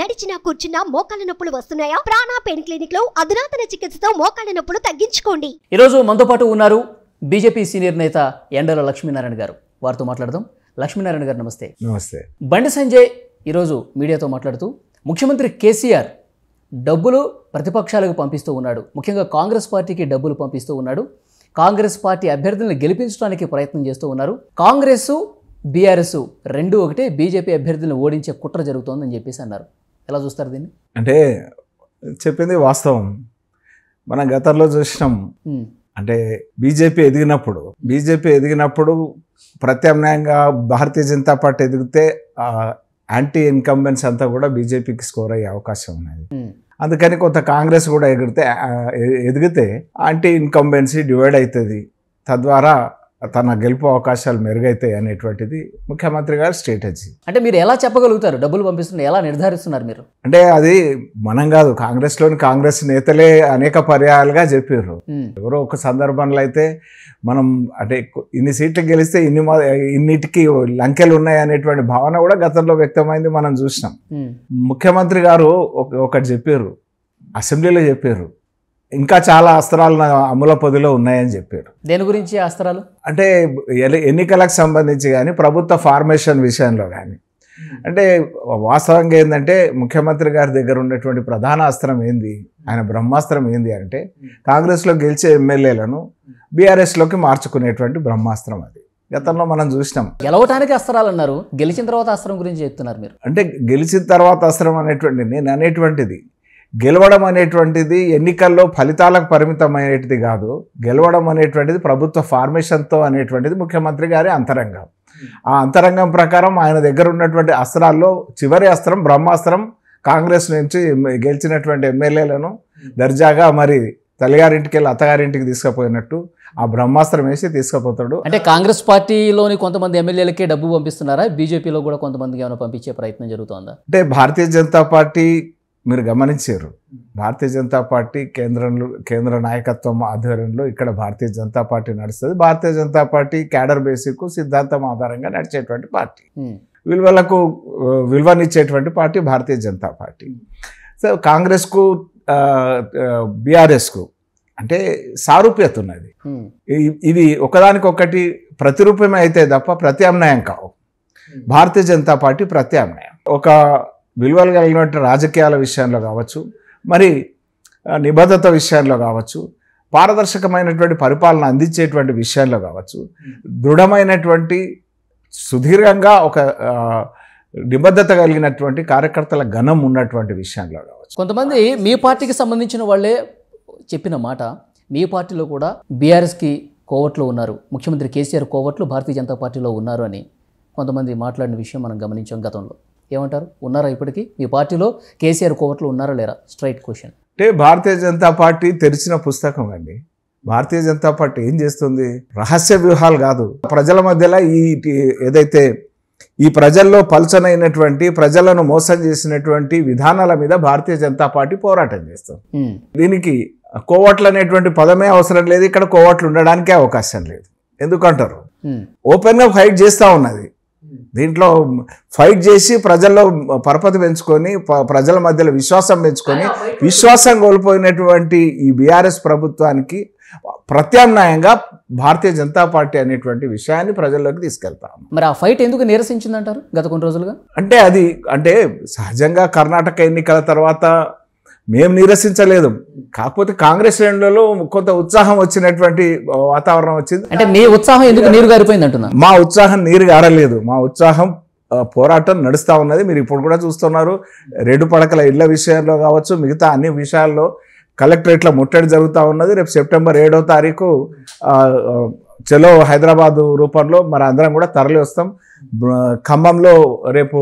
నడిచినా కూర్చున్నా మోకాళ్ళ నొప్పులు వస్తున్నాయా ప్రాణా పెయిన్ క్లినిక్ లో అధునాతన చికిత్సతో మోకాళ్ళ నొప్పులు తగ్గించుకోండి ఈరోజు మనతో పాటు ఉన్నారు బీజేపీ సీనియర్ నేత ఎండల లక్ష్మీనారాయణ గారు వారితో మాట్లాడదాం లక్ష్మీనారాయణ గారు నమస్తే నమస్తే బండి సంజయ్ ఈరోజు మీడియాతో మాట్లాడుతూ ముఖ్యమంత్రి కేసీఆర్ డబ్బులు ప్రతిపక్షాలకు పంపిస్తూ ఉన్నాడు ముఖ్యంగా కాంగ్రెస్ పార్టీకి డబ్బులు పంపిస్తూ ఉన్నాడు కాంగ్రెస్ పార్టీ అభ్యర్థులను గెలిపించడానికి ప్రయత్నం చేస్తూ ఉన్నారు కాంగ్రెస్ బీఆర్ఎస్ రెండు ఒకటే బీజేపీ అభ్యర్థులను ఓడించే కుట్ర జరుగుతోందని చెప్పేసి అన్నారు ఎలా చూస్తారు దీన్ని అంటే చెప్పింది వాస్తవం మనం గతంలో చూసినాం అంటే బీజేపీ ఎదిగినప్పుడు బీజేపీ ఎదిగినప్పుడు ప్రత్యామ్నాయంగా భారతీయ జనతా పార్టీ ఎదిగితే యాంటీ ఇన్కంబెన్స్ అంతా కూడా బీజేపీకి స్కోర్ అయ్యే అవకాశం ఉన్నది అందుకని కొంత కాంగ్రెస్ కూడా ఎగిరితే ఎదిగితే యాంటీ ఇన్కంబెన్సీ డివైడ్ అవుతుంది తద్వారా తన గెలుపు అవకాశాలు మెరుగైతాయి అనేటువంటిది ముఖ్యమంత్రి గారి స్ట్రాటజీ అంటే మీరు ఎలా చెప్పగలుగుతారు డబ్బులు పంపిస్తున్నారు ఎలా నిర్ధారిస్తున్నారు మీరు అంటే అది మనం కాదు కాంగ్రెస్లోని కాంగ్రెస్ నేతలే అనేక పర్యాయాలుగా చెప్పారు ఎవరో ఒక సందర్భంలో అయితే మనం అంటే ఇన్ని సీట్లు గెలిస్తే ఇన్ని ఇన్నిటికి లంకెలు ఉన్నాయి అనేటువంటి భావన కూడా గతంలో వ్యక్తమైంది మనం చూసినాం ముఖ్యమంత్రి గారు ఒకటి చెప్పారు అసెంబ్లీలో చెప్పారు ఇంకా చాలా అస్త్రాలు నా అమల పొదిలో ఉన్నాయని చెప్పారు దేని గురించి అస్త్రాలు అంటే ఎన్నికలకు సంబంధించి కానీ ప్రభుత్వ ఫార్మేషన్ విషయంలో కానీ అంటే వాస్తవంగా ఏంటంటే ముఖ్యమంత్రి గారి దగ్గర ఉన్నటువంటి ప్రధాన అస్త్రం ఏంది ఆయన బ్రహ్మాస్త్రం ఏంది అంటే కాంగ్రెస్లో గెలిచే ఎమ్మెల్యేలను బీఆర్ఎస్లోకి మార్చుకునేటువంటి బ్రహ్మాస్త్రం అది గతంలో మనం చూసినాం గెలవటానికి అస్త్రాలు అన్నారు గెలిచిన తర్వాత అస్త్రం గురించి చెప్తున్నారు మీరు అంటే గెలిచిన తర్వాత అస్త్రం అనేటువంటి నేను అనేటువంటిది గెలవడం అనేటువంటిది ఎన్నికల్లో ఫలితాలకు పరిమితమైనది కాదు గెలవడం అనేటువంటిది ప్రభుత్వ ఫార్మేషన్తో అనేటువంటిది ముఖ్యమంత్రి గారి అంతరంగం ఆ అంతరంగం ప్రకారం ఆయన దగ్గర ఉన్నటువంటి అస్త్రాల్లో చివరి అస్త్రం బ్రహ్మాస్త్రం కాంగ్రెస్ నుంచి గెలిచినటువంటి ఎమ్మెల్యేలను దర్జాగా మరి తల్లిగారింటికి వెళ్ళి అత్తగారింటికి తీసుకుపోయినట్టు ఆ బ్రహ్మాస్త్రం వేసి తీసుకుపోతాడు అంటే కాంగ్రెస్ పార్టీలోని కొంతమంది ఎమ్మెల్యేలకే డబ్బు పంపిస్తున్నారా బీజేపీలో కూడా కొంతమందికి ఏమైనా పంపించే ప్రయత్నం జరుగుతుందా అంటే భారతీయ జనతా పార్టీ మీరు గమనించారు భారతీయ జనతా పార్టీ కేంద్రంలో కేంద్ర నాయకత్వం ఆధ్వర్యంలో ఇక్కడ భారతీయ జనతా పార్టీ నడుస్తుంది Bharatiya Janata party cadre basic సిద్ధాంతం ఆధారంగా నడిచేటువంటి పార్టీ hmm. విలువలకు విలువనిచ్చేటువంటి party Bharatiya Janata party so కాంగ్రెస్కు బీఆర్ఎస్కు అంటే సారూప్యత ఉన్నది hmm. ఇవి ఒకదానికొకటి ప్రతిరూపమే అయితే తప్ప ప్రత్యామ్నాయం కావు hmm. భారతీయ జనతా పార్టీ ప్రత్యామ్నాయం ఒక విలువలు కలిగినటువంటి రాజకీయాల విషయంలో కావచ్చు మరి నిబద్ధత విషయంలో కావచ్చు పారదర్శకమైనటువంటి పరిపాలన అందించేటువంటి విషయంలో కావచ్చు దృఢమైనటువంటి సుదీర్ఘంగా ఒక నిబద్ధత కలిగినటువంటి కార్యకర్తల ఘనం ఉన్నటువంటి విషయంలో కావచ్చు కొంతమంది మీ పార్టీకి సంబంధించిన వాళ్ళే చెప్పిన మాట మీ పార్టీలో కూడా బీఆర్ఎస్కి కోవట్లో ఉన్నారు ముఖ్యమంత్రి కేసీఆర్ కోవట్లు భారతీయ జనతా పార్టీలో ఉన్నారు అని కొంతమంది మాట్లాడిన విషయం మనం గమనించాం గతంలో ఏమంటారు ఉన్నారా ఇప్పటికీ మీ పార్టీలో కేసీఆర్ కోవట్లు ఉన్నారా లేరా స్ట్రైట్ క్వశ్చన్ అంటే భారతీయ జనతా పార్టీ తెరిచిన పుస్తకం అండి భారతీయ జనతా పార్టీ ఏం చేస్తుంది రహస్య వ్యూహాలు కాదు ప్రజల మధ్యలో ఈ ఏదైతే ఈ ప్రజల్లో పలుచనైనటువంటి ప్రజలను మోసం చేసినటువంటి విధానాల మీద భారతీయ జనతా పార్టీ పోరాటం చేస్తుంది దీనికి కోవట్లు అనేటువంటి పదమే అవసరం లేదు ఇక్కడ కోవట్లు ఉండడానికే అవకాశం లేదు ఎందుకంటారు ఓపెన్గా ఫైట్ చేస్తూ ఉన్నది దీంట్లో ఫైట్ చేసి ప్రజల్లో పరపతి పెంచుకొని ప్రజల మధ్యలో విశ్వాసం పెంచుకొని విశ్వాసం కోల్పోయినటువంటి ఈ బీఆర్ఎస్ ప్రభుత్వానికి ప్రత్యామ్నాయంగా భారతీయ జనతా పార్టీ అనేటువంటి విషయాన్ని ప్రజల్లోకి తీసుకెళ్తాం మరి ఆ ఫైట్ ఎందుకు నిరసించిందంటారు గత కొన్ని రోజులుగా అంటే అది అంటే సహజంగా కర్ణాటక ఎన్నికల తర్వాత మేము నిరసించలేదు కాకపోతే కాంగ్రెస్ శ్రేణులలో కొంత ఉత్సాహం వచ్చినటువంటి వాతావరణం వచ్చింది అంటే మీ ఉత్సాహం ఎందుకు నీరు గారిపోయింది అంటున్నారు మా ఉత్సాహం నీరు గారలేదు మా ఉత్సాహం పోరాటం నడుస్తూ ఉన్నది మీరు ఇప్పుడు కూడా చూస్తున్నారు రెండు పడకల ఇళ్ల విషయాల్లో కావచ్చు మిగతా అన్ని విషయాల్లో కలెక్టరేట్ల ముట్టడి జరుగుతూ ఉన్నది రేపు సెప్టెంబర్ ఏడో తారీఖు చలో హైదరాబాదు రూపంలో మరి అందరం కూడా తరలి వస్తాం ఖమ్మంలో రేపు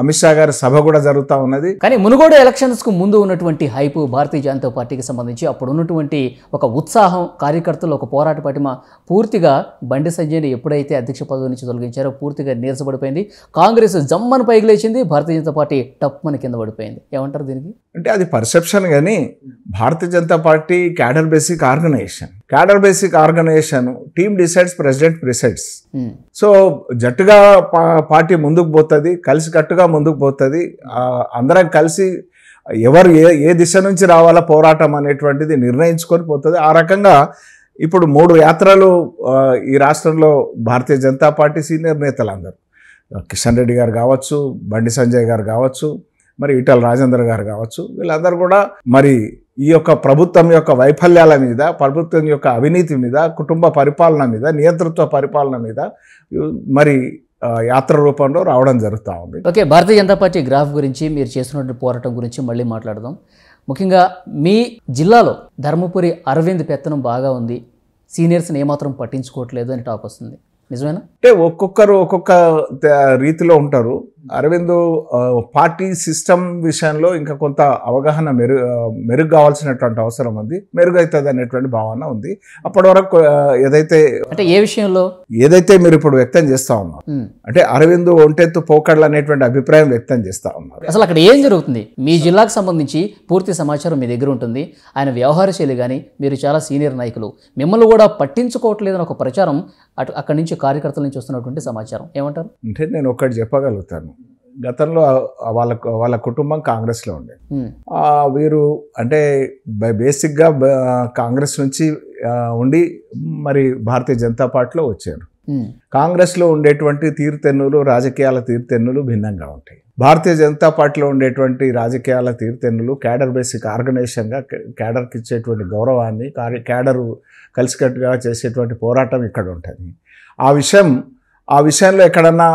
అమిత్ షా గారి సభ కూడా జరుగుతూ ఉన్నది కానీ మునుగోడు ఎలక్షన్స్కు ముందు ఉన్నటువంటి హైపు భారతీయ జనతా పార్టీకి సంబంధించి అప్పుడు ఉన్నటువంటి ఒక ఉత్సాహం కార్యకర్తలు ఒక పోరాట పటిమ పూర్తిగా బండి సంజయ్ని ఎప్పుడైతే అధ్యక్ష పదవి నుంచి తొలగించారో పూర్తిగా నీరసపడిపోయింది కాంగ్రెస్ జమ్మను పైకి లేచింది భారతీయ జనతా పార్టీ టప్ మన కింద పడిపోయింది ఏమంటారు దీనికి అంటే అది పర్సెప్షన్ కానీ Bharatiya Janata party cadre basic organisation cadre basic organisation team decides president presides so జట్టుగా పార్టీ ముందుకు పోతుంది కలిసికట్టుగా ముందుకు పోతుంది అందరం కలిసి ఎవరు ఏ ఏ దిశ నుంచి రావాలా పోరాటం అనేటువంటిది నిర్ణయించుకొని పోతుంది ఆ రకంగా ఇప్పుడు మూడు యాత్రలు ఈ రాష్ట్రంలో భారతీయ జనతా పార్టీ సీనియర్ నేతలందరూ కిషన్ రెడ్డి గారు కావచ్చు బండి సంజయ్ గారు కావచ్చు మరి ఈటల రాజేందర్ గారు కావచ్చు వీళ్ళందరూ కూడా మరి ఈ యొక్క ప్రభుత్వం యొక్క వైఫల్యాల మీద ప్రభుత్వం యొక్క అవినీతి మీద కుటుంబ పరిపాలన మీద నియంతృత్వ పరిపాలన మీద మరి యాత్ర రూపంలో రావడం జరుగుతూ ఉంది okay Bharatiya Janata party graph గురించి మీరు చేస్తున్నటువంటి పోరాటం గురించి మళ్ళీ మాట్లాడదాం ముఖ్యంగా మీ జిల్లాలో ధర్మపురి అరవింద్ పెత్తనం బాగా ఉంది సీనియర్స్ని ఏమాత్రం పట్టించుకోవట్లేదు అని టాక్ వస్తుంది నిజమేనా అంటే ఒక్కొక్కరు ఒక్కొక్క రీతిలో ఉంటారు అరవింద్ పార్టీ సిస్టమ్ విషయంలో ఇంకా కొంత అవగాహన మెరు మెరుగు కావాల్సినటువంటి అవసరం ఉంది మెరుగైతుంది అనేటువంటి భావన ఉంది అప్పటి వరకు ఏదైతే అంటే ఏ విషయంలో ఏదైతే మీరు ఇప్పుడు వ్యక్తం చేస్తా ఉన్నారు అంటే అరవింద్ ఒంటెత్తు పోకడలు అనేటువంటి అభిప్రాయం వ్యక్తం చేస్తా ఉన్నారు అసలు అక్కడ ఏం జరుగుతుంది మీ జిల్లాకు సంబంధించి పూర్తి సమాచారం మీ దగ్గర ఉంటుంది ఆయన వ్యవహార శైలి కానీ మీరు చాలా సీనియర్ నాయకులు మిమ్మల్ని కూడా పట్టించుకోవట్లేదని ఒక ప్రచారం అటు అక్కడి నుంచి కార్యకర్తల నుంచి వస్తున్నటువంటి సమాచారం ఏమంటారు అంటే నేను ఒకటి చెప్పగలుగుతాను గతంలో వాళ్ళ వాళ్ళ కుటుంబం కాంగ్రెస్లో ఉండే వీరు అంటే బేసిక్గా కాంగ్రెస్ నుంచి ఉండి మరి భారతీయ జనతా పార్టీలో వచ్చారు కాంగ్రెస్లో ఉండేటువంటి తీరుతెన్నులు రాజకీయాల తీరుతెన్నులు భిన్నంగా ఉంటాయి భారతీయ జనతా పార్టీలో ఉండేటువంటి రాజకీయాల తీరుతెన్నులు క్యాడర్ బేసిక్ ఆర్గనైజేషన్గా క్యాడర్కి ఇచ్చేటువంటి గౌరవాన్ని క్యాడరు కలిసికట్టుగా చేసేటువంటి పోరాటం ఇక్కడ ఉంటుంది ఆ విషయం ఆ విషయంలో ఎక్కడన్నా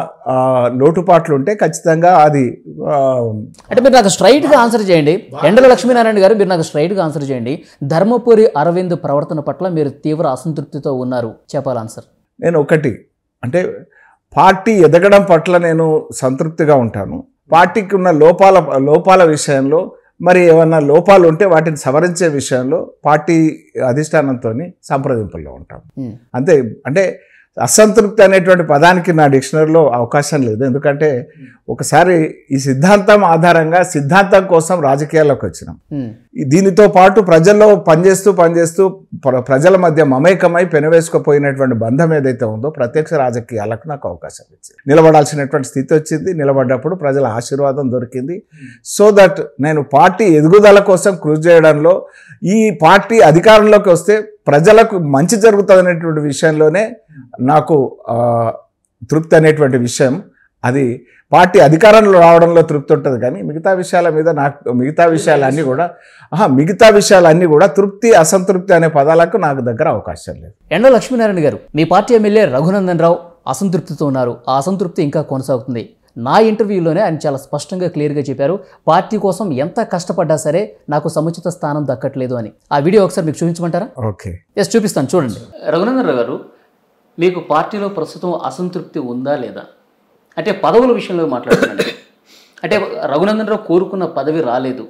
లోటుపాట్లు ఉంటే ఖచ్చితంగా అది అంటే మీరు నాకు స్ట్రైట్గా ఆన్సర్ చేయండి ఎండల లక్ష్మీనారాయణ గారు మీరు నాకు స్ట్రైట్గా ఆన్సర్ చేయండి ధర్మపురి అరవింద్ ప్రవర్తన పట్ల మీరు తీవ్ర అసంతృప్తితో ఉన్నారు చెప్పాలి ఆన్సర్ నేను ఒకటి అంటే పార్టీ ఎదగడం పట్ల నేను సంతృప్తిగా ఉంటాను పార్టీకి ఉన్న లోపాల లోపాల విషయంలో మరి ఏమన్నా లోపాలు ఉంటే వాటిని సవరించే విషయంలో పార్టీ అధిష్టానంతో సంప్రదింపుల్లో ఉంటాం అంతే అంటే అసంతృప్తి అనేటువంటి పదానికి నా డిక్షనరీలో అవకాశం లేదు ఎందుకంటే ఒకసారి ఈ సిద్ధాంతం ఆధారంగా సిద్ధాంతం కోసం రాజకీయాల్లోకి వచ్చినాం దీనితో పాటు ప్రజల్లో పనిచేస్తూ పనిచేస్తూ ప్రజల మధ్య మమేకమై పెనవేసుకుపోయినటువంటి బంధం ఏదైతే ఉందో ప్రత్యక్ష రాజకీయాలకు నాకు అవకాశం ఇచ్చింది నిలబడాల్సినటువంటి స్థితి వచ్చింది నిలబడ్డప్పుడు ప్రజల ఆశీర్వాదం దొరికింది సో దట్ నేను పార్టీ ఎదుగుదల కోసం కృషి చేయడంలో ఈ పార్టీ అధికారంలోకి వస్తే ప్రజలకు మంచి జరుగుతుంది అనేటువంటి విషయంలోనే నాకు తృప్తి అనేటువంటి విషయం అది పార్టీ అధికారంలో రావడంలో తృప్తి ఉంటుంది కానీ మిగతా విషయాల మీద నాకు మిగతా విషయాలన్నీ కూడా ఆహా మిగతా విషయాలన్నీ కూడా తృప్తి అసంతృప్తి అనే పదాలకు నాకు దగ్గర అవకాశం లేదు ఎండ లక్ష్మీనారాయణ గారు మీ పార్టీ ఎమ్మెల్యే రఘునందన్ రావు అసంతృప్తితో ఉన్నారు ఆ అసంతృప్తి ఇంకా కొనసాగుతుంది నా ఇంటర్వ్యూలోనే ఆయన చాలా స్పష్టంగా క్లియర్గా చెప్పారు పార్టీ కోసం ఎంత కష్టపడ్డా సరే నాకు సముచిత స్థానం దక్కట్లేదు అని ఆ వీడియో ఒకసారి మీకు చూపించమంటారా ఓకే ఎస్ చూపిస్తాను చూడండి రఘునందన్ గారు మీకు పార్టీలో ప్రస్తుతం అసంతృప్తి ఉందా లేదా అంటే పదవుల విషయంలో మాట్లాడుతున్నాను అంటే రఘునందన్ రావు కోరుకున్న పదవి రాలేదు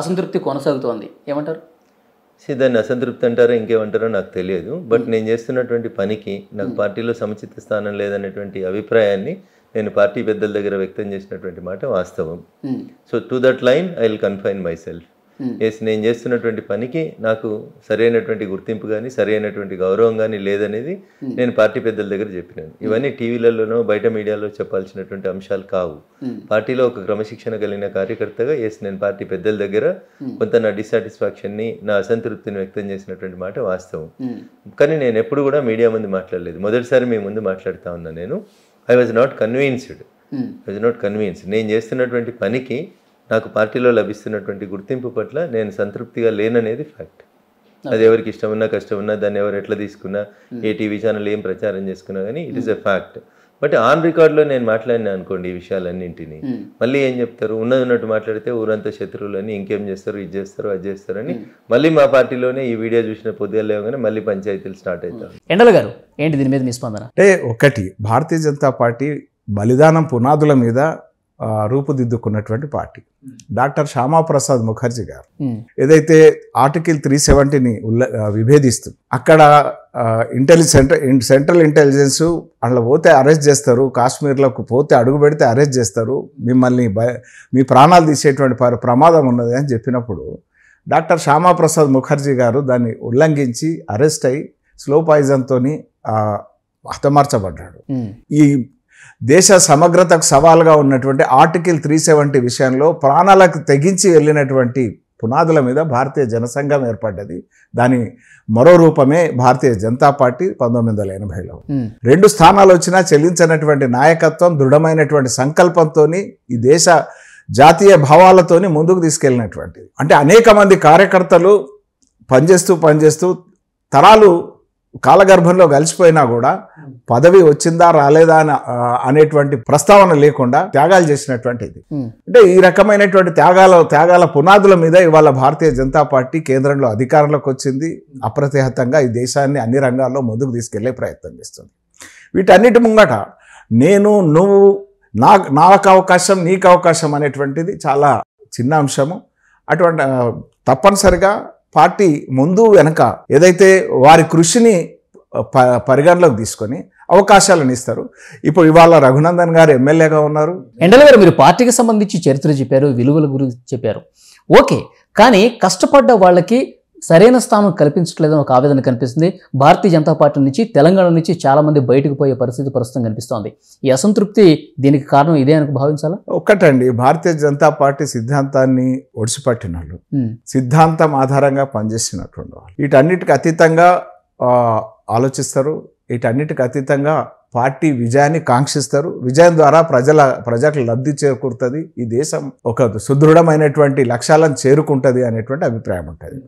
అసంతృప్తి కొనసాగుతోంది ఏమంటారు దాన్ని అసంతృప్తి అంటారో ఇంకేమంటారో నాకు తెలియదు బట్ hmm. నేను చేస్తున్నటువంటి పనికి నాకు hmm. పార్టీలో సముచిత స్థానం లేదనేటువంటి అభిప్రాయాన్ని నేను పార్టీ పెద్దల దగ్గర వ్యక్తం చేసినటువంటి మాట వాస్తవం so to that line I will confine myself yes నేను చేస్తున్నటువంటి పనికి నాకు సరైనటువంటి గుర్తింపు కానీ సరైనటువంటి గౌరవం కానీ లేదనేది hmm. నేను పార్టీ పెద్దల దగ్గర చెప్పినాను hmm. ఇవన్నీ టీవీలలోనో బయట మీడియాలో చెప్పాల్సినటువంటి అంశాలు కావు hmm. పార్టీలో ఒక క్రమశిక్షణ కలిగిన కార్యకర్తగా ఎస్ నేను పార్టీ పెద్దల దగ్గర కొంత నా ని నా అసంతృప్తిని వ్యక్తం చేసినటువంటి మాట వాస్తవం కానీ నేను ఎప్పుడు కూడా మీడియా ముందు మాట్లాడలేదు మొదటిసారి మీ ముందు మాట్లాడుతా ఉన్నా నేను I was not convinced I was not convinced నేను చేస్తున్నటువంటి పనికి నాకు పార్టీలో లభిస్తున్నటువంటి గుర్తింపు పట్ల నేను సంతృప్తిగా లేననేది ఫ్యాక్ట్ అది ఎవరికి ఇష్టం ఉన్నా కష్టం ఉన్నా దాన్ని ఎవరు ఎట్లా తీసుకున్నా hmm. ఏ టీవీ ఛానల్ ఏం ప్రచారం చేసుకున్నా కానీ it is a fact but on రికార్డులో నేను మాట్లాడినా అనుకోండి ఈ విషయాలన్నింటినీ మళ్ళీ ఏం చెప్తారు ఉన్నది ఉన్నట్టు మాట్లాడితే ఊరంతా శత్రువులు అని ఇంకేం చేస్తారు ఇది చేస్తారు అది చేస్తారని మళ్ళీ మా పార్టీలోనే ఈ వీడియో చూసిన పొద్దుగా లేవగానే మళ్ళీ పంచాయతీలు స్టార్ట్ అవుతారు ఎండల గారు ఏంటి దీని మీద మీ స్పందన అంటే ఒకటి భారతీయ జనతా పార్టీ బలిదానం పునాదుల మీద రూపుదిద్దుకున్నటువంటి పార్టీ డాక్టర్ శ్యామాప్రసాద్ ముఖర్జీ గారు hmm. ఏదైతే ఆర్టికల్ త్రీ సెవెంటీని ఉల్ల విభేదిస్తుంది అక్కడ ఇంటెలిజెన్స్ సెంట్రల్ సెంట్రల్ ఇంటెలిజెన్స్ అట్లా పోతే అరెస్ట్ చేస్తారు కాశ్మీర్లోకి పోతే అడుగు పెడితే అరెస్ట్ చేస్తారు మిమ్మల్ని మీ ప్రాణాలు తీసేటువంటి ప్రమాదం ఉన్నది అని చెప్పినప్పుడు డాక్టర్ శ్యామాప్రసాద్ ముఖర్జీ గారు దాన్ని ఉల్లంఘించి అరెస్ట్ అయి స్లో పాయిజన్తో హతమార్చబడ్డాడు hmm. ఈ దేశ సమగ్రతకు సవాల్గా ఉన్నటువంటి ఆర్టికల్ త్రీ సెవెంటీ విషయంలో ప్రాణాలకు తెగించి వెళ్ళినటువంటి పునాదుల మీద భారతీయ జనసంఘం ఏర్పడ్డది దాని మరో రూపమే భారతీయ జనతా పార్టీ పంతొమ్మిది వందల ఎనభైలో రెండు స్థానాలు వచ్చినా చెల్లించినటువంటి నాయకత్వం దృఢమైనటువంటి సంకల్పంతో ఈ దేశ జాతీయ భావాలతోని ముందుకు తీసుకెళ్ళినటువంటిది అంటే అనేక మంది కార్యకర్తలు పనిచేస్తూ పనిచేస్తూ తరాలు కాలగర్భంలో కలిసిపోయినా కూడా పదవి వచ్చిందా రాలేదా అని అనేటువంటి ప్రస్తావన లేకుండా త్యాగాలు చేసినటువంటిది అంటే ఈ రకమైనటువంటి త్యాగాల త్యాగాల పునాదుల మీద ఇవాళ భారతీయ జనతా పార్టీ కేంద్రంలో అధికారంలోకి వచ్చింది అప్రతిహతంగా ఈ దేశాన్ని అన్ని రంగాల్లో ముందుకు తీసుకెళ్లే ప్రయత్నం చేస్తుంది వీటన్నిటి ముంగట నేను నువ్వు నా నాకు అవకాశం నీకు అవకాశం అనేటువంటిది చాలా చిన్న అంశము అటువంటి తప్పనిసరిగా పార్టీ ముందు వెనక ఏదైతే వారి కృషిని ప పరిగణలోకి తీసుకొని అవకాశాలను ఇస్తారు ఇప్పుడు ఇవాళ రఘునందన్ గారు ఎమ్మెల్యేగా ఉన్నారు ఎండల గారు మీరు పార్టీకి సంబంధించి చరిత్ర చెప్పారు విలువల గురించి చెప్పారు ఓకే కానీ కష్టపడ్డ వాళ్ళకి సరైన స్థానం కల్పించట్లేదని ఒక ఆవేదన కనిపిస్తుంది భారతీయ జనతా పార్టీ నుంచి తెలంగాణ నుంచి చాలామంది బయటకు పోయే పరిస్థితి ప్రస్తుతం కనిపిస్తోంది ఈ అసంతృప్తి దీనికి కారణం ఇదే అని భావించాలా ఒక్కటండి భారతీయ జనతా పార్టీ సిద్ధాంతాన్ని ఒడిసిపట్టిన వాళ్ళు సిద్ధాంతం ఆధారంగా పనిచేసినటువంటి వాళ్ళు వీటన్నిటికి అతీతంగా ఆలోచిస్తారు వీటన్నిటికి అతీతంగా పార్టీ విజయాన్ని కాంక్షిస్తారు విజయం ద్వారా ప్రజల ప్రజలకు లబ్ధి చేకూరుతుంది ఈ దేశం ఒక సుదృఢమైనటువంటి లక్ష్యాలను చేరుకుంటుంది అనేటువంటి అభిప్రాయం ఉంటుంది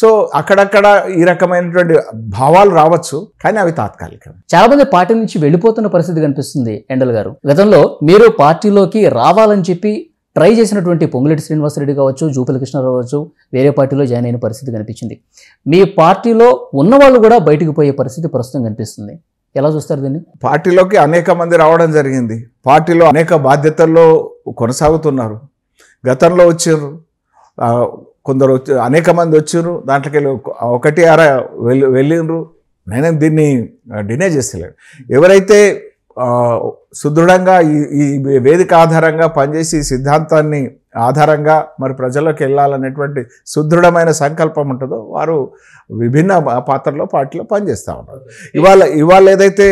సో అక్కడక్కడ ఈ రకమైనటువంటి భావాలు రావచ్చు కానీ అవి తాత్కాలికం చాలా మంది పార్టీ నుంచి వెళ్ళిపోతున్న పరిస్థితి కనిపిస్తుంది ఎండల్ గారు గతంలో మీరు పార్టీలోకి రావాలని చెప్పి ట్రై చేసినటువంటి పొంగులేటి శ్రీనివాసరెడ్డి కావచ్చు జూపల కృష్ణారావు కావచ్చు వేరే పార్టీలో జాయిన్ అయిన పరిస్థితి కనిపించింది మీ పార్టీలో ఉన్నవాళ్ళు కూడా బయటకు పోయే పరిస్థితి ప్రస్తుతం కనిపిస్తుంది ఎలా చూస్తారు దీన్ని పార్టీలోకి అనేక మంది రావడం జరిగింది పార్టీలో అనేక బాధ్యతల్లో కొనసాగుతున్నారు గతంలో వచ్చారు కొందరు అనేక మంది వచ్చారు దాంట్లోకి ఒకటి అర వెళ్ళి వెళ్ళిండ్రు నేను దీన్ని డినే చేస్తలేదు ఎవరైతే సుదృఢంగా ఈ ఈ వేదిక ఆధారంగా పనిచేసి సిద్ధాంతాన్ని ఆధారంగా మరి ప్రజల్లోకి వెళ్ళాలనేటువంటి సుదృఢమైన సంకల్పం ఉంటుందో వారు విభిన్న పాత్రలో పార్టీలో పనిచేస్తూ ఉంటారు ఇవాళ ఇవాళ ఏదైతే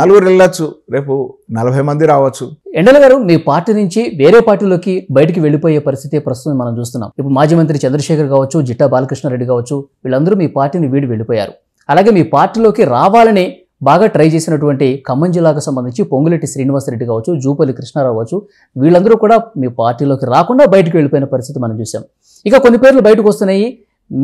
నలుగురు వెళ్ళచ్చు రేపు నలభై మంది రావచ్చు ఎండల గారు మీ పార్టీ నుంచి వేరే పార్టీలోకి బయటికి వెళ్ళిపోయే పరిస్థితి ప్రస్తుతం మనం చూస్తున్నాం ఇప్పుడు మాజీ మంత్రి చంద్రశేఖర్ కావచ్చు జిట్టా బాలకృష్ణారెడ్డి కావచ్చు వీళ్ళందరూ మీ పార్టీని వీడి వెళ్ళిపోయారు అలాగే మీ పార్టీలోకి రావాలని బాగా ట్రై చేసినటువంటి ఖమ్మం జిల్లాకు సంబంధించి పొంగులెట్టి శ్రీనివాసరెడ్డి కావచ్చు జూపల్లి కృష్ణారావు కావచ్చు వీళ్ళందరూ కూడా మీ పార్టీలోకి రాకుండా బయటకు వెళ్ళిపోయిన పరిస్థితి మనం చూసాం ఇక కొన్ని పేర్లు బయటకు వస్తున్నాయి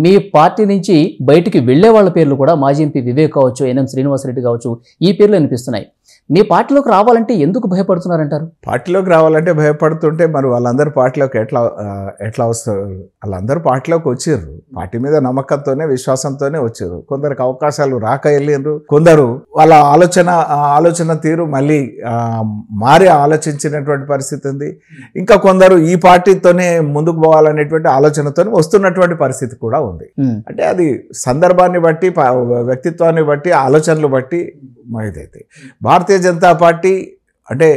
మీ పార్టీ నుంచి బయటికి వెళ్లే వాళ్ళ పేర్లు కూడా మాజీ ఎంపీ వివేక్ కావచ్చు ఎన్ఎం శ్రీనివాసరెడ్డి కావచ్చు ఈ పేర్లు అనిపిస్తున్నాయి మీ పార్టీలోకి రావాలంటే ఎందుకు భయపడుతున్నారంటారు పార్టీలోకి రావాలంటే భయపడుతుంటే మరి వాళ్ళందరూ పార్టీలోకి ఎట్లా ఎట్లా వస్తారు వాళ్ళందరూ పార్టీలోకి వచ్చారు పార్టీ మీద నమ్మకంతోనే విశ్వాసంతోనే వచ్చారు కొందరికి అవకాశాలు రాక వెళ్ళిండ్రు కొందరు వాళ్ళ ఆలోచన ఆలోచన తీరు మళ్ళీ మారి ఆలోచించినటువంటి పరిస్థితి ఉంది ఇంకా కొందరు ఈ పార్టీతోనే ముందుకు పోవాలనేటువంటి ఆలోచనతో వస్తున్నటువంటి పరిస్థితి కూడా ఉంది అంటే అది సందర్భాన్ని బట్టి వ్యక్తిత్వాన్ని బట్టి ఆలోచనలు బట్టి ఇదైతే భారతీయ జనతా పార్టీ అంటే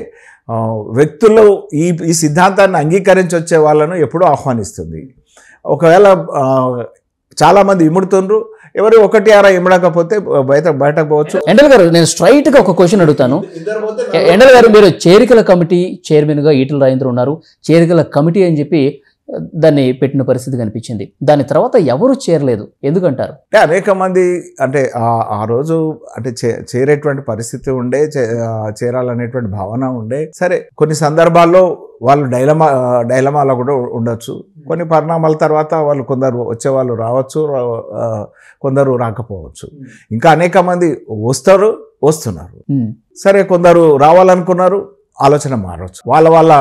వ్యక్తుల్లో ఈ ఈ సిద్ధాంతాన్ని అంగీకరించి వచ్చే వాళ్ళను ఎప్పుడూ ఆహ్వానిస్తుంది ఒకవేళ చాలామంది ఇముడుతుండ్రు ఎవరు ఒకటి ఆరా ఇమ్మడకపోతే బయట బయటకు పోవచ్చు ఎండల్ గారు నేను స్ట్రైట్గా ఒక క్వశ్చన్ అడుగుతాను ఎండల్ గారు మీరు చేరికల కమిటీ చైర్మన్గా ఈటల రాజేంద్ర ఉన్నారు చేరికల కమిటీ అని చెప్పి దాన్ని పెట్టిన పరిస్థితి కనిపించింది దాని తర్వాత ఎవరు చేరలేదు ఎందుకంటారు అనేక మంది అంటే ఆ రోజు అంటే చేరేటువంటి పరిస్థితి ఉండే చేరాలనేటువంటి భావన ఉండే సరే కొన్ని సందర్భాల్లో వాళ్ళు డైలమా డైలమాలో కూడా ఉండొచ్చు కొన్ని పరిణామాల తర్వాత వాళ్ళు కొందరు వచ్చేవాళ్ళు రావచ్చు కొందరు రాకపోవచ్చు ఇంకా అనేక మంది వస్తారు వస్తున్నారు సరే కొందరు రావాలనుకున్నారు ఆలోచన మారవచ్చు వాళ్ళ వాళ్ళ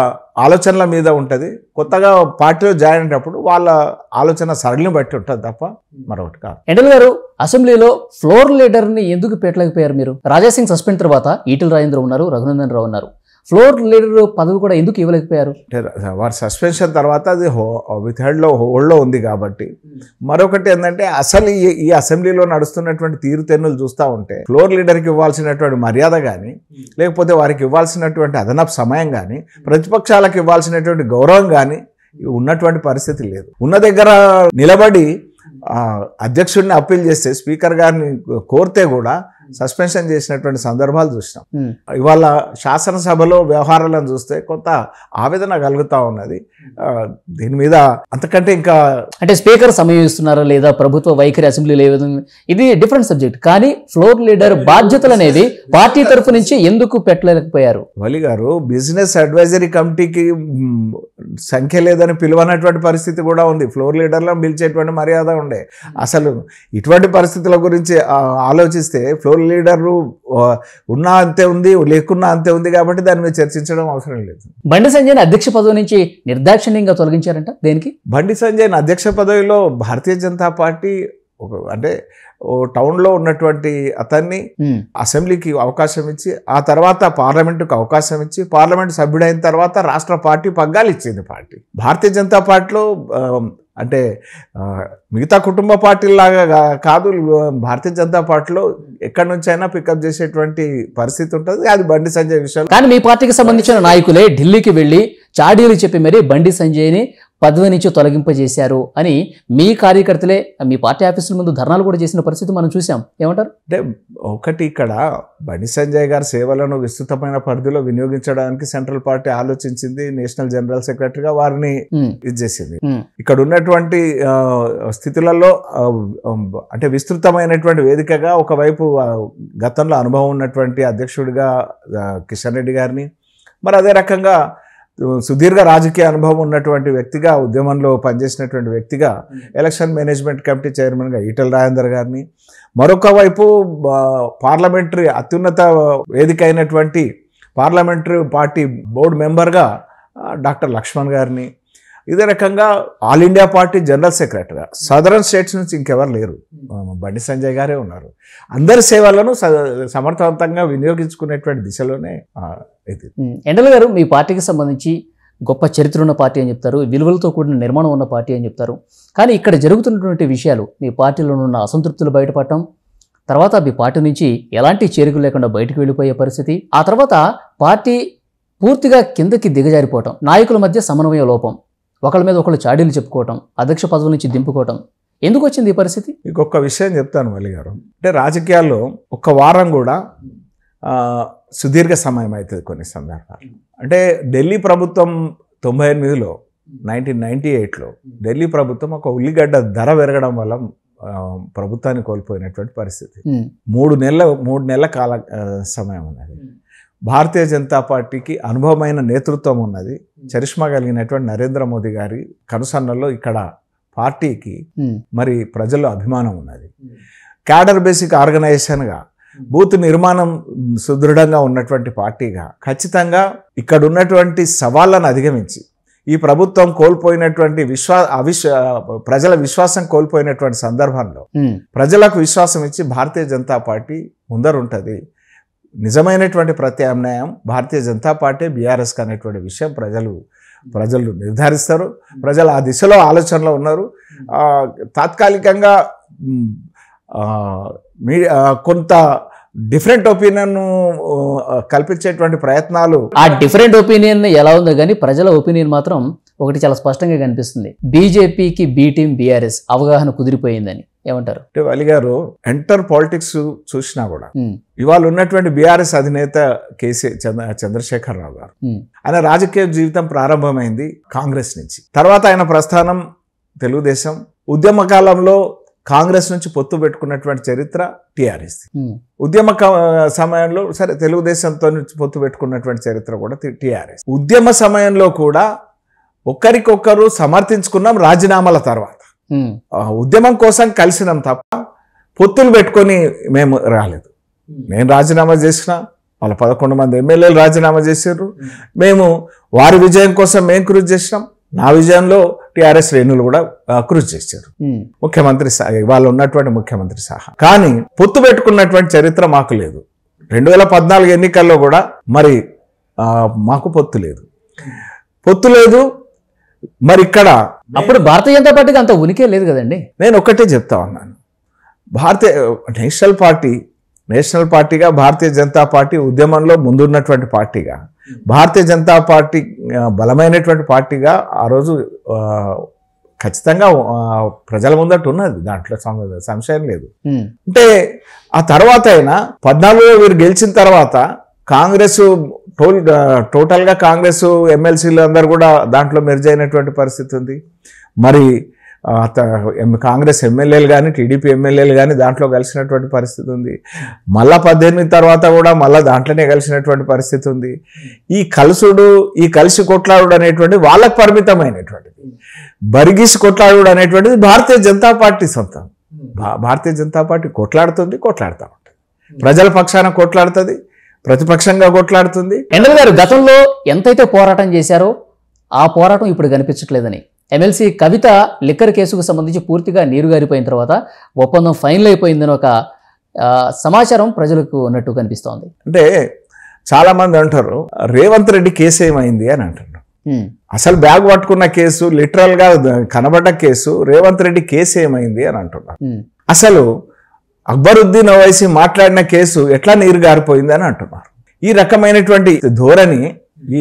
ఆలోచనల మీద ఉంటుంది కొత్తగా పార్టీలో జాయిన్ అయినప్పుడు వాళ్ళ ఆలోచన సరళిని బట్టి ఉంటుంది తప్ప మరొకటి కాదు ఎండల్ గారు అసెంబ్లీలో ఫ్లోర్ లీడర్ని ఎందుకు పెట్టలేకపోయారు మీరు రాజాసింగ్ సస్పెండ్ తర్వాత ఈటల రాజేంద్ర ఉన్నారు రఘునందన్ రావు ఉన్నారు ఫ్లోర్ లీడర్ పదవి కూడా ఎందుకు ఇవ్వలేకపోయారు వారి సస్పెన్షన్ తర్వాత అది హో విత్ హెడ్లో హోల్డ్లో ఉంది కాబట్టి hmm. మరొకటి ఏంటంటే అసలు ఈ అసెంబ్లీలో నడుస్తున్నటువంటి తీరుతెన్నులు చూస్తూ ఉంటే ఫ్లోర్ లీడర్కి ఇవ్వాల్సినటువంటి మర్యాద కానీ hmm. లేకపోతే వారికి ఇవ్వాల్సినటువంటి అదనపు సమయం కానీ ప్రతిపక్షాలకు ఇవ్వాల్సినటువంటి గౌరవం కానీ ఉన్నటువంటి పరిస్థితి లేదు ఉన్న దగ్గర నిలబడి అధ్యక్షుడిని అప్పీల్ చేస్తే స్పీకర్ గారిని కోరితే కూడా సస్పెన్షన్ చేసినటువంటి సందర్భాలు చూసినాం ఇవాళ శాసనసభలో వ్యవహారాలను చూస్తే కొంత ఆవేదన కలుగుతూ ఉన్నది దీని మీద అంతకంటే ఇంకా అంటే స్పీకర్ సమయమిస్తున్నారా లేదా ప్రభుత్వ వైఖరి అసెంబ్లీ లేదు ఇది డిఫరెంట్ సబ్జెక్ట్ కానీ ఫ్లోర్ లీడర్ బాధ్యతలు అనేది పార్టీ తరఫు నుంచి ఎందుకు పెట్టలేకపోయారు వలి గారు బిజినెస్ అడ్వైజరీ కమిటీకి సంఖ్య లేదని పిలువనటువంటి పరిస్థితి కూడా ఉంది ఫ్లోర్ లీడర్లను పిలిచేటువంటి మర్యాద ఉండే అసలు ఇటువంటి పరిస్థితుల గురించి ఆలోచిస్తే ఫ్లోర్ లీడర్లు ఉన్నా అంతే ఉంది లేకున్నా అంతే ఉంది కాబట్టి దాని మీద చర్చించడం అవసరం లేదు బండి సంజయ్ అధ్యక్ష పదవి నుంచి నిర్దాక్షిణ్యంగా తొలగించారంట దేనికి బండి సంజయ్ అధ్యక్ష పదవిలో భారతీయ జనతా పార్టీ ఒక అంటే టౌన్లో ఉన్నటువంటి అతన్ని అసెంబ్లీకి అవకాశం ఇచ్చి ఆ తర్వాత పార్లమెంటుకు అవకాశం ఇచ్చి పార్లమెంట్ సభ్యుడైన తర్వాత రాష్ట్ర పార్టీ పగ్గాలు ఇచ్చింది పార్టీ భారతీయ జనతా పార్టీలో అంటే మిగతా కుటుంబ పార్టీలాగా కాదు భారతీయ జనతా పార్టీలో ఎక్కడి నుంచి అయినా పికప్ చేసేటువంటి పరిస్థితి ఉంటుంది అది బండి సంజయ్ విషయం కానీ మీ పార్టీకి సంబంధించిన నాయకులే ఢిల్లీకి వెళ్ళి చాడీలు చెప్పి మరీ బండి సంజయ్ని పదవి నుంచి తొలగింపజేశారు అని మీ కార్యకర్తలే మీ పార్టీ ఆఫీసుల ముందు ధర్నాలు కూడా చేసిన పరిస్థితి మనం చూసాం ఏమంటారు అంటే ఒకటి ఇక్కడ బండి సంజయ్ గారి సేవలను విస్తృతమైన పరిధిలో వినియోగించడానికి సెంట్రల్ పార్టీ ఆలోచించింది నేషనల్ జనరల్ సెక్రటరీగా వారిని ఇది చేసింది ఇక్కడ ఉన్నటువంటి స్థితులలో అంటే విస్తృతమైనటువంటి వేదికగా ఒకవైపు గతంలో అనుభవం ఉన్నటువంటి అధ్యక్షుడిగా కిషన్ రెడ్డి గారిని మరి అదే రకంగా సుదీర్ఘ రాజకీయ అనుభవం ఉన్నటువంటి వ్యక్తిగా ఉద్యమంలో పనిచేసినటువంటి వ్యక్తిగా ఎలక్షన్ మేనేజ్మెంట్ కమిటీ చైర్మన్గా ఈటల రాజేందర్ గారిని మరొక వైపు పార్లమెంటరీ అత్యున్నత వేదిక అయినటువంటి పార్లమెంటరీ పార్టీ బోర్డు మెంబర్గా డాక్టర్ లక్ష్మణ్ గారిని ఇదే రకంగా all India party general secretary southern states నుంచి ఇంకెవరు లేరు hmm. బండి సంజయ్ గారే ఉన్నారు అందరి సేవలను సమర్థవంతంగా వినియోగించుకునేటువంటి దిశలోనే ఇది hmm. ఎండల గారు మీ పార్టీకి సంబంధించి గొప్ప చరిత్ర ఉన్న పార్టీ అని చెప్తారు విలువలతో కూడిన నిర్మాణం ఉన్న పార్టీ అని చెప్తారు కానీ ఇక్కడ జరుగుతున్నటువంటి విషయాలు మీ పార్టీలో ఉన్న అసంతృప్తులు బయటపడటం తర్వాత మీ పార్టీ నుంచి ఎలాంటి చేరుకు లేకుండా బయటకు వెళ్ళిపోయే పరిస్థితి ఆ తర్వాత పార్టీ పూర్తిగా కిందకి దిగజారిపోవటం నాయకుల మధ్య సమన్వయ లోపం ఒకళ్ళ మీద ఒకళ్ళు చాడీలు చెప్పుకోవటం అధ్యక్ష పదవుల నుంచి దింపుకోవటం ఎందుకు వచ్చింది ఈ పరిస్థితి ఇంకొక విషయం చెప్తాను మళ్ళీ గారు అంటే రాజకీయాల్లో ఒక వారం కూడా సుదీర్ఘ సమయం అవుతుంది కొన్ని సందర్భాలు అంటే ఢిల్లీ ప్రభుత్వం తొంభై ఎనిమిదిలో నైన్టీన్ నైన్టీ ఎయిట్లో ఢిల్లీ ప్రభుత్వం ఒక ఉల్లిగడ్డ ధర పెరగడం వల్ల ప్రభుత్వాన్ని కోల్పోయినటువంటి పరిస్థితి మూడు నెలల మూడు నెలల కాల సమయం ఉన్నది భారతీయ జనతా పార్టీకి అనుభవమైన నేతృత్వం ఉన్నది చరిష్మా కలిగినటువంటి నరేంద్ర మోదీ గారి కనుసన్నల్లో ఇక్కడ పార్టీకి మరి ప్రజల్లో అభిమానం ఉన్నది క్యాడర్ బేసిక్ ఆర్గనైజేషన్గా బూత్ నిర్మాణం సుదృఢంగా ఉన్నటువంటి పార్టీగా ఖచ్చితంగా ఇక్కడ ఉన్నటువంటి సవాళ్ళను అధిగమించి ఈ ప్రభుత్వం కోల్పోయినటువంటి విశ్వా అవిశ్వ ప్రజల విశ్వాసం కోల్పోయినటువంటి సందర్భంలో ప్రజలకు విశ్వాసం ఇచ్చి భారతీయ జనతా పార్టీ ముందరుంటుంది నిజమైనటువంటి ప్రత్యామ్నాయం భారతీయ జనతా పార్టీ బీఆర్ఎస్ అనేటువంటి విషయం ప్రజలు ప్రజలు నిర్ధారిస్తారు ప్రజలు ఆ దిశలో ఆలోచనలో ఉన్నారు తాత్కాలికంగా మీ కొంత డిఫరెంట్ ఒపీనియన్ కల్పించేటువంటి ప్రయత్నాలు ఆ డిఫరెంట్ ఒపీనియన్ ఎలా ఉందో కానీ ప్రజల ఒపీనియన్ మాత్రం ఒకటి చాలా స్పష్టంగా కనిపిస్తుంది బీజేపీకి బీ టీం బీఆర్ఎస్ అవగాహన కుదిరిపోయిందని ఏమంటారు అంటే వాలి గారు ఎంటర్ పాలిటిక్స్ చూసినా కూడా ఇవాళ ఉన్నటువంటి బీఆర్ఎస్ అధినేత కేసీ చంద్ర చంద్రశేఖర్ రావు గారు ఆయన రాజకీయ జీవితం ప్రారంభమైంది కాంగ్రెస్ నుంచి తర్వాత ఆయన ప్రస్థానం తెలుగుదేశం ఉద్యమ కాలంలో కాంగ్రెస్ నుంచి పొత్తు పెట్టుకున్నటువంటి చరిత్ర టీఆర్ఎస్ ఉద్యమ సమయంలో సరే తెలుగుదేశంతో పొత్తు పెట్టుకున్నటువంటి చరిత్ర కూడా టీఆర్ఎస్ ఉద్యమ సమయంలో కూడా ఒకరికొకరు సమర్థించుకున్నాం రాజీనామాల తర్వాత ఉద్యమం కోసం కలిసినాం తప్ప పొత్తులు పెట్టుకొని మేము రాలేదు నేను రాజీనామా చేసిన వాళ్ళ పదకొండు మంది ఎమ్మెల్యేలు రాజీనామా చేసారు మేము వారి విజయం కోసం మేము కృషి చేసినాం నా విజయంలో టిఆర్ఎస్ శ్రేణులు కూడా కృషి చేశారు ముఖ్యమంత్రి వాళ్ళు ఉన్నటువంటి ముఖ్యమంత్రి సహా కానీ పొత్తు పెట్టుకున్నటువంటి చరిత్ర మాకు లేదు రెండు వేల పద్నాలుగు ఎన్నికల్లో కూడా మరి మాకు పొత్తు లేదు పొత్తు లేదు మరి ఇక్కడ అప్పుడు భారతీయ జనతా పార్టీకి అంత ఉనికే లేదు కదండి నేను ఒక్కటే చెప్తా ఉన్నాను భారతీయ నేషనల్ పార్టీ నేషనల్ పార్టీగా భారతీయ జనతా పార్టీ ఉద్యమంలో ముందున్నటువంటి పార్టీగా భారతీయ జనతా పార్టీ బలమైనటువంటి పార్టీగా ఆ రోజు ఖచ్చితంగా ప్రజల ముందట ఉన్నది దాంట్లో సంశయం లేదు అంటే ఆ తర్వాత అయినా పద్నాలుగులో వీరు గెలిచిన తర్వాత కాంగ్రెస్ టోల్ టోటల్గా కాంగ్రెస్ ఎమ్మెల్సీలు అందరూ కూడా దాంట్లో మెర్జ్ అయినటువంటి పరిస్థితి ఉంది మరి కాంగ్రెస్ ఎమ్మెల్యేలు కానీ టీడీపీ ఎమ్మెల్యేలు కానీ దాంట్లో కలిసినటువంటి పరిస్థితి ఉంది మళ్ళా పద్దెనిమిది తర్వాత కూడా మళ్ళీ దాంట్లోనే కలిసినటువంటి పరిస్థితి ఉంది ఈ కలుసుడు ఈ కలిసి కొట్లాడు అనేటువంటి వాళ్ళకు పరిమితమైనటువంటిది బరిగిసి కొట్లాడు అనేటువంటిది భారతీయ జనతా పార్టీ సొంతం భారతీయ జనతా పార్టీ కొట్లాడుతుంది కొట్లాడుతూ ఉంటుంది ప్రజల పక్షాన కొట్లాడుతుంది ప్రతిపక్షంగా కొట్లాడుతుంది ఎండల్ గారు గతంలో ఎంతైతే పోరాటం చేశారో ఆ పోరాటం ఇప్పుడు కనిపించట్లేదని ఎమ్మెల్సీ కవిత లిక్కర్ కేసుకు సంబంధించి పూర్తిగా నీరుగారిపోయిన తర్వాత ఒప్పందం ఫైనల్ అయిపోయిందని ఒక సమాచారం ప్రజలకు ఉన్నట్టు కనిపిస్తోంది అంటే చాలామంది అంటారు రేవంత్ రెడ్డి కేసు ఏమైంది అని అంటున్నారు అసలు బ్యాగ్ పట్టుకున్న కేసు లిటరల్గా కనబడ్డ కేసు రేవంత్ రెడ్డి కేసు ఏమైంది అని అంటున్నారు అసలు అక్బరుద్దీన్ అవైసి మాట్లాడిన కేసు ఎట్లా నీరు గారిపోయింది అని అంటున్నారు ఈ రకమైనటువంటి ధోరణి ఈ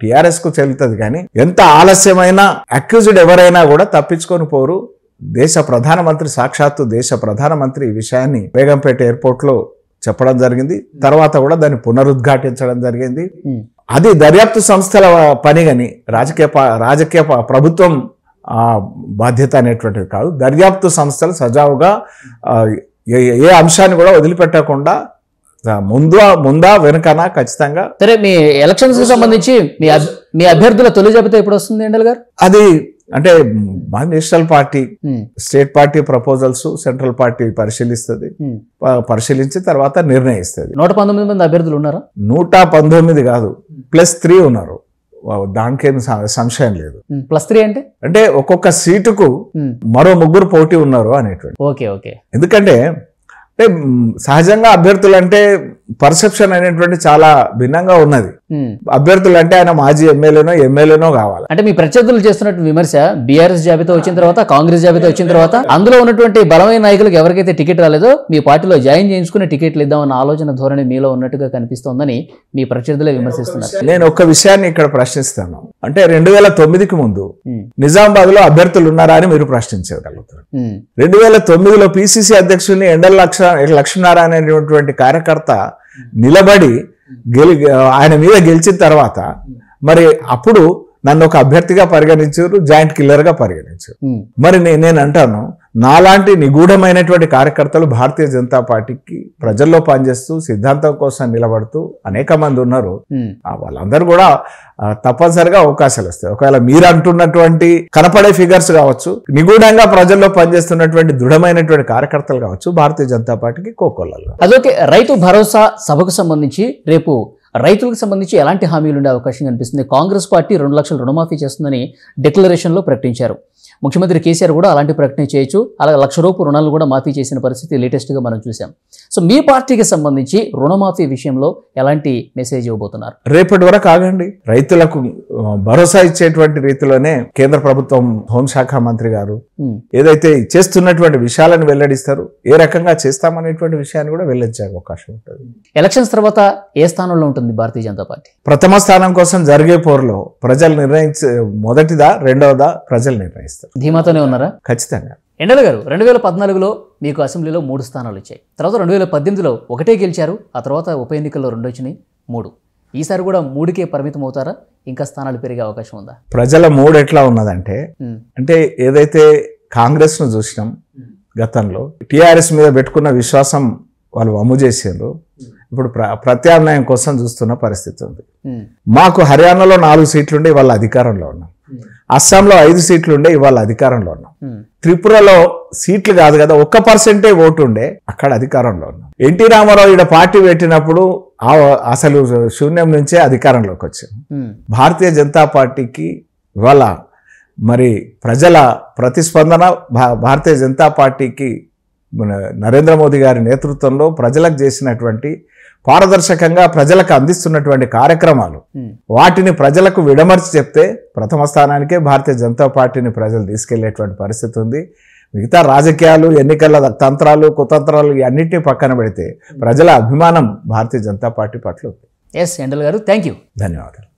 టిఆర్ఎస్ కు చెల్లుతుంది కానీ ఎంత ఆలస్యమైనా అక్యూజ్డ్ ఎవరైనా కూడా తప్పించుకొని పోరు దేశ ప్రధానమంత్రి సాక్షాత్తు దేశ ప్రధానమంత్రి ఈ విషయాన్ని బేగంపేట ఎయిర్పోర్ట్లో చెప్పడం జరిగింది తర్వాత కూడా దాన్ని పునరుద్ఘాటించడం జరిగింది అది దర్యాప్తు సంస్థల పని కానీ రాజకీయ రాజకీయ ప్రభుత్వం బాధ్యత అనేటువంటిది కాదు దర్యాప్తు సంస్థలు సజావుగా ఏ అంశాన్ని కూడా వదిలిపెట్టకుండా ముందు ముందా వెనుకనా ఖచ్చితంగా సరే మీ ఎలక్షన్స్ కి సంబంధించి మీ మీ అభ్యర్థుల తొలి జాబితా ఎప్పుడు వస్తుంది ఎండల్ గారు అది అంటే మా national party state party proposals central party పరిశీలిస్తుంది పరిశీలించి తర్వాత నిర్ణయిస్తుంది నూట పంతొమ్మిది మంది అభ్యర్థులు ఉన్నారా నూట పంతొమ్మిది కాదు ప్లస్ త్రీ ఉన్నారు దానికేం సంశయం లేదు ప్లస్ త్రీ అంటే అంటే ఒక్కొక్క సీటుకు మరో ముగ్గురు పోటీ ఉన్నారు అనేటువంటి ఓకే ఓకే ఎందుకంటే అంటే సహజంగా అభ్యర్థులు అంటే పర్సెప్షన్ అనేటువంటి చాలా భిన్నంగా ఉన్నది అభ్యర్థులు అంటే ఆయన మాజీ ఎమ్మెల్యేనో ఎమ్మెల్యేనో కావాలి అంటే మీ ప్రత్యర్థులు చేస్తున్నట్టు విమర్శ బీఆర్ఎస్ జాబితా వచ్చిన తర్వాత కాంగ్రెస్ జాబితా వచ్చిన తర్వాత అందులో ఉన్నటువంటి బలమైన నాయకులకు ఎవరికైతే టికెట్ రాలేదో మీ పార్టీలో జాయిన్ చేయించుకుని టికెట్లు ఇద్దామన్న ఆలోచన ధోరణి మీలో ఉన్నట్టుగా కనిపిస్తోందని మీ ప్రత్యర్థులే విమర్శిస్తున్నారు నేను ఒక్క విషయాన్ని ఇక్కడ ప్రశ్నిస్తాను అంటే రెండు వేల తొమ్మిదికి ముందు నిజామాబాద్ లో అభ్యర్థులు ఉన్నారా అని మీరు ప్రశ్నించగలుగుతారు రెండు వేల తొమ్మిదిలో పిసిసి అధ్యక్షుడిని ఎండల లక్ష లక్ష్మీనారాయణ అనేటువంటి కార్యకర్త నిలబడి గెలి ఆయన మీద గెలిచిన తర్వాత మరి అప్పుడు నన్ను ఒక అభ్యర్థిగా పరిగణించారు జాయింట్ కిల్లర్గా పరిగణించారు మరి నేను అంటాను నాలాంటి నిగూఢమైనటువంటి కార్యకర్తలు భారతీయ జనతా పార్టీకి ప్రజల్లో పనిచేస్తూ సిద్ధాంతం కోసం నిలబడుతూ అనేక మంది ఉన్నారు వాళ్ళందరూ కూడా తప్పనిసరిగా అవకాశాలు వస్తాయి ఒకవేళ మీరు అంటున్నటువంటి కనపడే ఫిగర్స్ కావచ్చు నిగూఢంగా ప్రజల్లో పనిచేస్తున్నటువంటి దృఢమైనటువంటి కార్యకర్తలు కావచ్చు భారతీయ జనతా పార్టీకి కోకొల్లలో అదొకే రైతు భరోసా సభకు సంబంధించి రేపు రైతులకు సంబంధించి ఎలాంటి హామీలు ఉండే అవకాశం కనిపిస్తుంది కాంగ్రెస్ పార్టీ రెండు లక్షలు రుణమాఫీ చేస్తుందని డిక్లరేషన్లో ప్రకటించారు ముఖ్యమంత్రి కేసీఆర్ కూడా అలాంటి ప్రకటన చేయొచ్చు అలాగే లక్ష రూపు రుణాలు కూడా మాఫీ చేసిన పరిస్థితి లేటెస్ట్గా మనం చూసాం సో మీ పార్టీకి సంబంధించి రుణమాఫీ విషయంలో ఎలాంటి మెసేజ్ ఇవ్వబోతున్నారు రేపటి వరకు ఆగండి రైతులకు భరోసా ఇచ్చేటువంటి రీతిలోనే కేంద్ర ప్రభుత్వం హోంశాఖ మంత్రి గారు ఏదైతే చేస్తున్నటువంటి విషయాలను వెల్లడిస్తారు ఏ రకంగా చేస్తామనేటువంటి విషయాన్ని కూడా వెల్లడించే అవకాశం ఉంటుంది ఎలక్షన్స్ తర్వాత ఏ స్థానంలో ఉంటుంది ఉంటుంది భారతీయ జనతా పార్టీ ప్రథమ స్థానం కోసం జరిగే పోరులో ప్రజలు నిర్ణయించే మొదటిదా రెండవదా ప్రజలు నిర్ణయిస్తారు ధీమాతోనే ఉన్నారా ఖచ్చితంగా ఎండల గారు రెండు వేల పద్నాలుగులో మీకు అసెంబ్లీలో మూడు స్థానాలు ఇచ్చాయి తర్వాత రెండు వేల పద్దెనిమిదిలో ఒకటే గెలిచారు ఆ తర్వాత ఉప ఎన్నికల్లో రెండు వచ్చినాయి మూడు ఈసారి కూడా మూడుకే పరిమితం అవుతారా ఇంకా స్థానాలు పెరిగే అవకాశం ఉందా ప్రజల మూడు ఎట్లా ఉన్నదంటే అంటే ఏదైతే కాంగ్రెస్ను చూసినాం గతంలో టీఆర్ఎస్ మీద పెట్టుకున్న విశ్వాసం వాళ్ళు అమ్ము చేసారు ఇప్పుడు ప్రత్యామ్నాయం కోసం చూస్తున్న పరిస్థితి ఉంది మాకు హర్యానాలో నాలుగు సీట్లుండే ఇవాళ అధికారంలో ఉన్నాం అస్సాంలో ఐదు సీట్లు ఉండే ఇవాళ అధికారంలో ఉన్నాం త్రిపురలో సీట్లు కాదు కదా ఒక్క పర్సెంటే ఓటు ఉండే అక్కడ అధికారంలో ఉన్నాం ఎన్టీ రామారావు ఈడ పార్టీ పెట్టినప్పుడు అసలు శూన్యం నుంచే అధికారంలోకి వచ్చాం భారతీయ జనతా పార్టీకి ఇవాళ మరి ప్రజల ప్రతిస్పందన భారతీయ జనతా పార్టీకి నరేంద్ర మోదీ గారి నేతృత్వంలో ప్రజలకు చేసినటువంటి పారదర్శకంగా ప్రజలకు అందిస్తున్నటువంటి కార్యక్రమాలు వాటిని ప్రజలకు విడమర్చి చెప్తే ప్రథమ స్థానానికే భారతీయ జనతా పార్టీని ప్రజలు తీసుకెళ్లేటువంటి పరిస్థితి ఉంది మిగతా రాజకీయాలు ఎన్నికల తంత్రాలు కుతంత్రాలు అన్నింటినీ పక్కన పెడితే ప్రజల అభిమానం భారతీయ జనతా పార్టీ పట్ల ఎస్ ఎండల్ గారు థ్యాంక్ యూ ధన్యవాదాలు